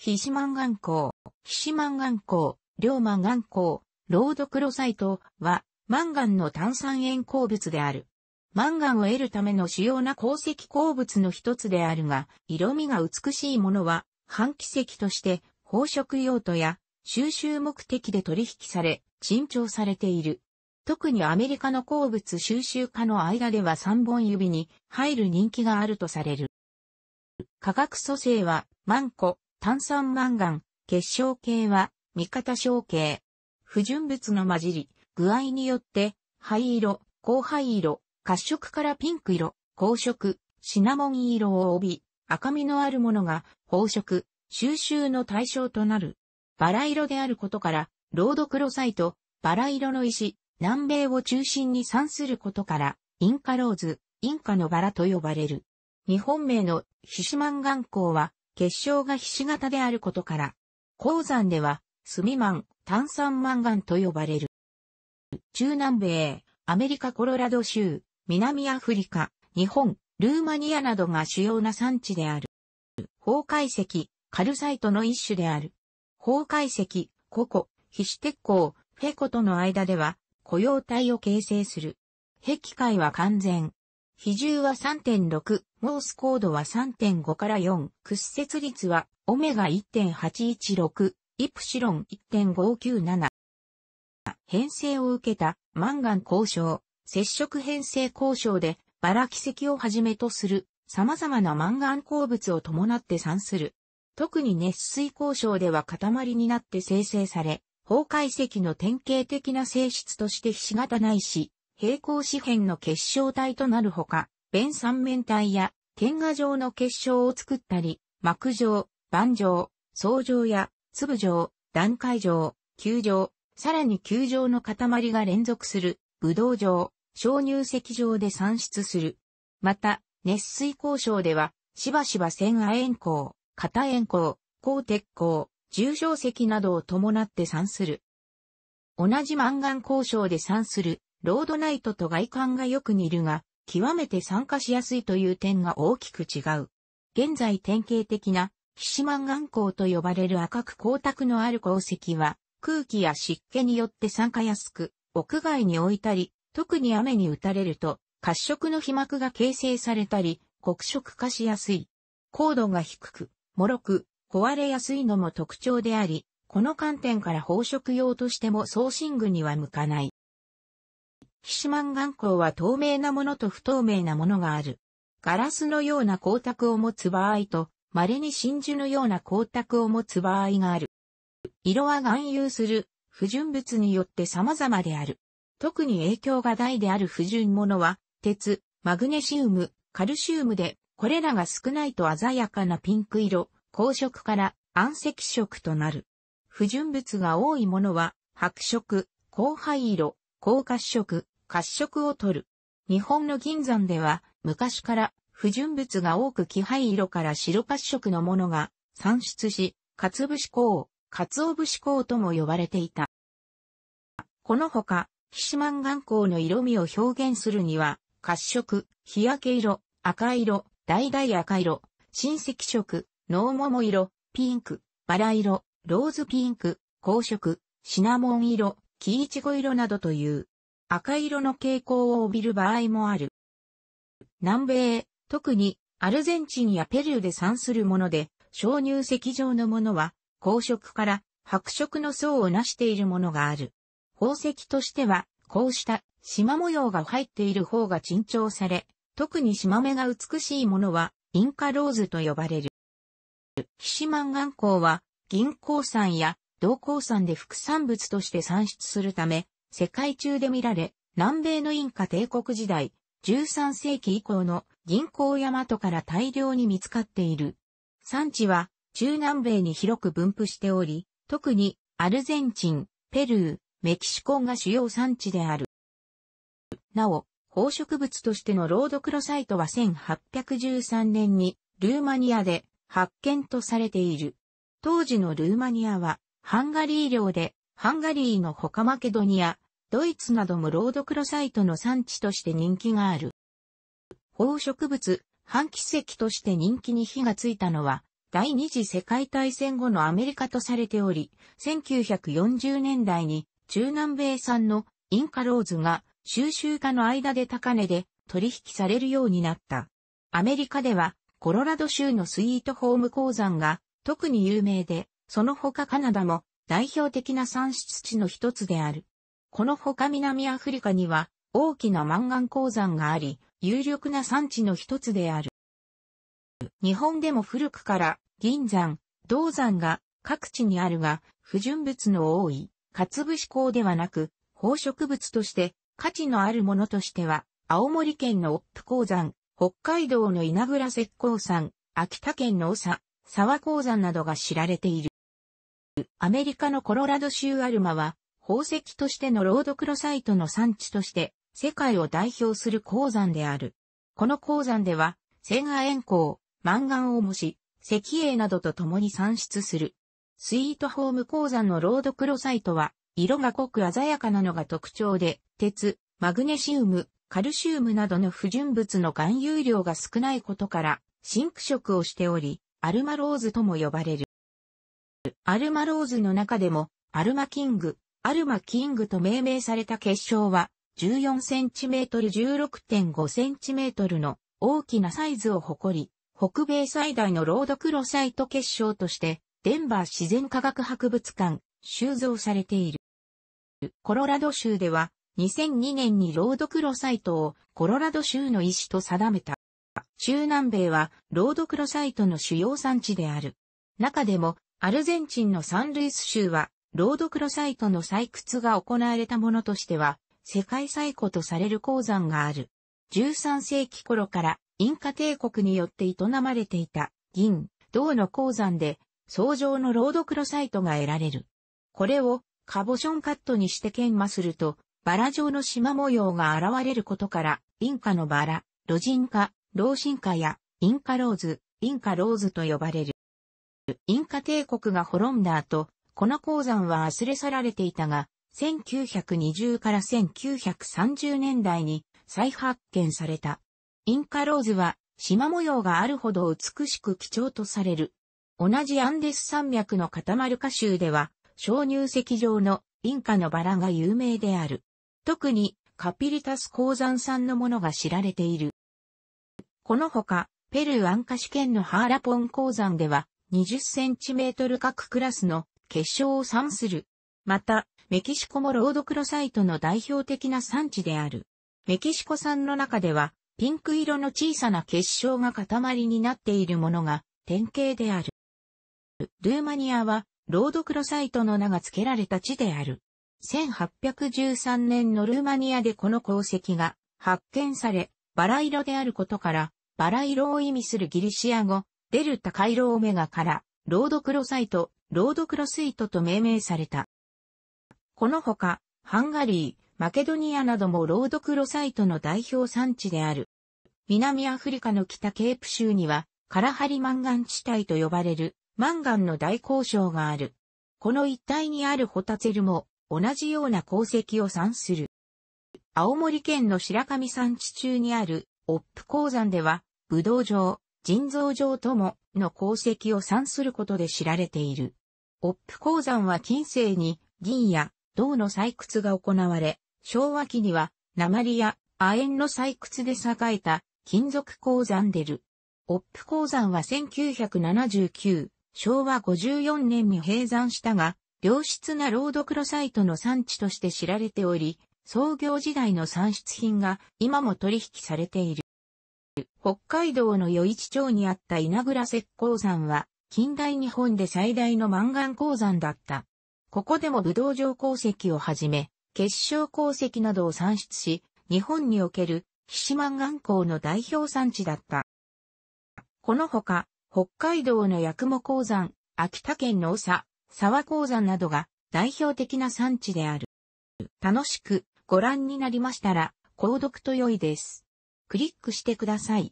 ヒシマン岩鉱、ヒシマン岩鉱、龍馬岩鉱、ロードクロサイトは、マンガンの炭酸塩鉱物である。マンガンを得るための主要な鉱石鉱物の一つであるが、色味が美しいものは、半奇石として宝飾用途や収集目的で取引され、珍重されている。特にアメリカの鉱物収集家の間では三本指に入る人気があるとされる。化学蘇生は、マンコ、炭酸マンガン、結晶系は、味方小系。不純物の混じり、具合によって、灰色、紅灰色、褐色からピンク色、紅色、シナモン色を帯び、赤みのあるものが、宝色、収集の対象となる。バラ色であることから、ロードクロサイト、バラ色の石、南米を中心に産することから、インカローズ、インカのバラと呼ばれる。日本名のヒシマンガンウは、結晶がひし形であることから、鉱山では、スミマン、炭酸マンガンと呼ばれる。中南米、アメリカコロラド州、南アフリカ、日本、ルーマニアなどが主要な産地である。崩壊石、カルサイトの一種である。崩壊石、ココ、皮脂鉄鋼、フェコとの間では、雇用体を形成する。壁界は完全、比重は3.6、モースコードは3.5から4、屈折率はオメガ1.816、イプシロン1.597。編成を受けたマンガン交渉、接触編成交渉でバラ奇跡をはじめとする様々なマンガン鉱物を伴って産する。特に熱水交渉では塊になって生成され、崩壊石の典型的な性質としてひし形ないし、平行四辺の結晶体となるほか、弁三面体や点画状の結晶を作ったり、膜状、盤状、層状や粒状、段階状、球状、さらに球状の塊が連続する、武道状、小乳石状で産出する。また、熱水交渉では、しばしば線亜円鉱、片円鉱、鋼鉄鉱、重症石などを伴って産する。同じマンガン交渉で産するロードナイトと外観がよく似るが、極めて酸化しやすいという点が大きく違う。現在典型的な、ヒシマン岩鉱と呼ばれる赤く光沢のある鉱石は、空気や湿気によって酸化やすく、屋外に置いたり、特に雨に打たれると、褐色の皮膜が形成されたり、黒色化しやすい。高度が低く、脆く、壊れやすいのも特徴であり、この観点から宝飾用としても送信具には向かない。キシマン眼光は透明なものと不透明なものがある。ガラスのような光沢を持つ場合と、稀に真珠のような光沢を持つ場合がある。色は含有する不純物によって様々である。特に影響が大である不純物は、鉄、マグネシウム、カルシウムで、これらが少ないと鮮やかなピンク色、光色から暗赤色となる。不純物が多いものは、白色、紅灰色、高褐色、褐色を取る。日本の銀山では、昔から不純物が多く気配色から白褐色のものが産出し、かつぶし甲、かつお節甲とも呼ばれていた。このほか、ヒシマン岩光の色味を表現するには、褐色、日焼け色、赤色、橙赤色、親戚色、濃桃色、ピンク、バラ色、ローズピンク、紅色、シナモン色、キいちご色などという赤色の傾向を帯びる場合もある。南米、特にアルゼンチンやペルーで産するもので、鍾乳石状のものは、紅色から白色の層をなしているものがある。宝石としては、こうした縞模様が入っている方が珍重され、特に縞目が美しいものは、インカローズと呼ばれる。ヒシマンガン鉱は、銀鉱山や銅鉱山で副産物として産出するため、世界中で見られ、南米のインカ帝国時代、13世紀以降の銀行大和から大量に見つかっている。産地は中南米に広く分布しており、特にアルゼンチン、ペルー、メキシコが主要産地である。なお、宝飾物としてのロードクロサイトは1813年にルーマニアで発見とされている。当時のルーマニアはハンガリー領でハンガリーの他マケドニア、ドイツなどもロードクロサイトの産地として人気がある。宝植物、半奇跡として人気に火がついたのは、第二次世界大戦後のアメリカとされており、1940年代に中南米産のインカローズが収集家の間で高値で取引されるようになった。アメリカではコロラド州のスイートホーム鉱山が特に有名で、その他カナダも代表的な産出地の一つである。このほか南アフリカには大きなマンガン鉱山があり、有力な産地の一つである。日本でも古くから銀山、銅山が各地にあるが、不純物の多い、かつぶし鉱ではなく、宝飾物として価値のあるものとしては、青森県のオップ鉱山、北海道の稲倉石鉱山、秋田県の長沢鉱山などが知られている。アメリカのコロラド州アルマは、宝石としてのロードクロサイトの産地として、世界を代表する鉱山である。この鉱山では、セガ塩鉱、マンガンを模し、石英などと共に産出する。スイートホーム鉱山のロードクロサイトは、色が濃く鮮やかなのが特徴で、鉄、マグネシウム、カルシウムなどの不純物の含有量が少ないことから、真紅色をしており、アルマローズとも呼ばれる。アルマローズの中でも、アルマキング、アルマキングと命名された結晶は、14cm16.5cm の大きなサイズを誇り、北米最大のロードクロサイト結晶として、デンバー自然科学博物館、収蔵されている。コロラド州では、2002年にロードクロサイトをコロラド州の石と定めた。中南米はロードクロサイトの主要産地である。中でもアルゼンチンのサンルイス州は、ロードクロサイトの採掘が行われたものとしては、世界最古とされる鉱山がある。13世紀頃からインカ帝国によって営まれていた銀、銅の鉱山で、創上のロードクロサイトが得られる。これをカボションカットにして研磨すると、バラ状の縞模様が現れることから、インカのバラ、ロジンカ、ローシンカやインカローズ、インカローズと呼ばれる。インカ帝国が滅んだ後、この鉱山は忘れ去られていたが、1920から1930年代に再発見された。インカローズは縞模様があるほど美しく貴重とされる。同じアンデス山脈のカタマルカ州では、小乳石状のインカのバラが有名である。特にカピリタス鉱山産のものが知られている。このほか、ペルーアンカ試験のハーラポン鉱山では、2 0トル各クラスの決勝を参する。また、メキシコもロードクロサイトの代表的な産地である。メキシコ産の中では、ピンク色の小さな結晶が塊になっているものが典型である。ルーマニアは、ロードクロサイトの名が付けられた地である。1813年のルーマニアでこの鉱石が発見され、バラ色であることから、バラ色を意味するギリシア語、デルタ回ロオメガから、ロードクロサイト、ロードクロスイートと命名された。このほか、ハンガリー、マケドニアなどもロードクロサイトの代表産地である。南アフリカの北ケープ州には、カラハリマンガン地帯と呼ばれる、マンガンの大交渉がある。この一帯にあるホタテルも、同じような功績を産する。青森県の白神山地中にある、オップ鉱山では、ブドウ場、人造上ともの功績を算することで知られている。オップ鉱山は近世に銀や銅の採掘が行われ、昭和期には鉛や亜鉛の採掘で栄えた金属鉱山でる。オップ鉱山は1979、昭和54年に閉山したが、良質なロードクロサイトの産地として知られており、創業時代の産出品が今も取引されている。北海道の余市町にあった稲倉石鉱山は、近代日本で最大のマンガン鉱山だった。ここでも武道場鉱石をはじめ、結晶鉱石などを産出し、日本における、菱マンガン鉱の代表産地だった。このほか、北海道の八雲鉱山、秋田県の長沢鉱山などが代表的な産地である。楽しくご覧になりましたら、購読と良いです。クリックしてください。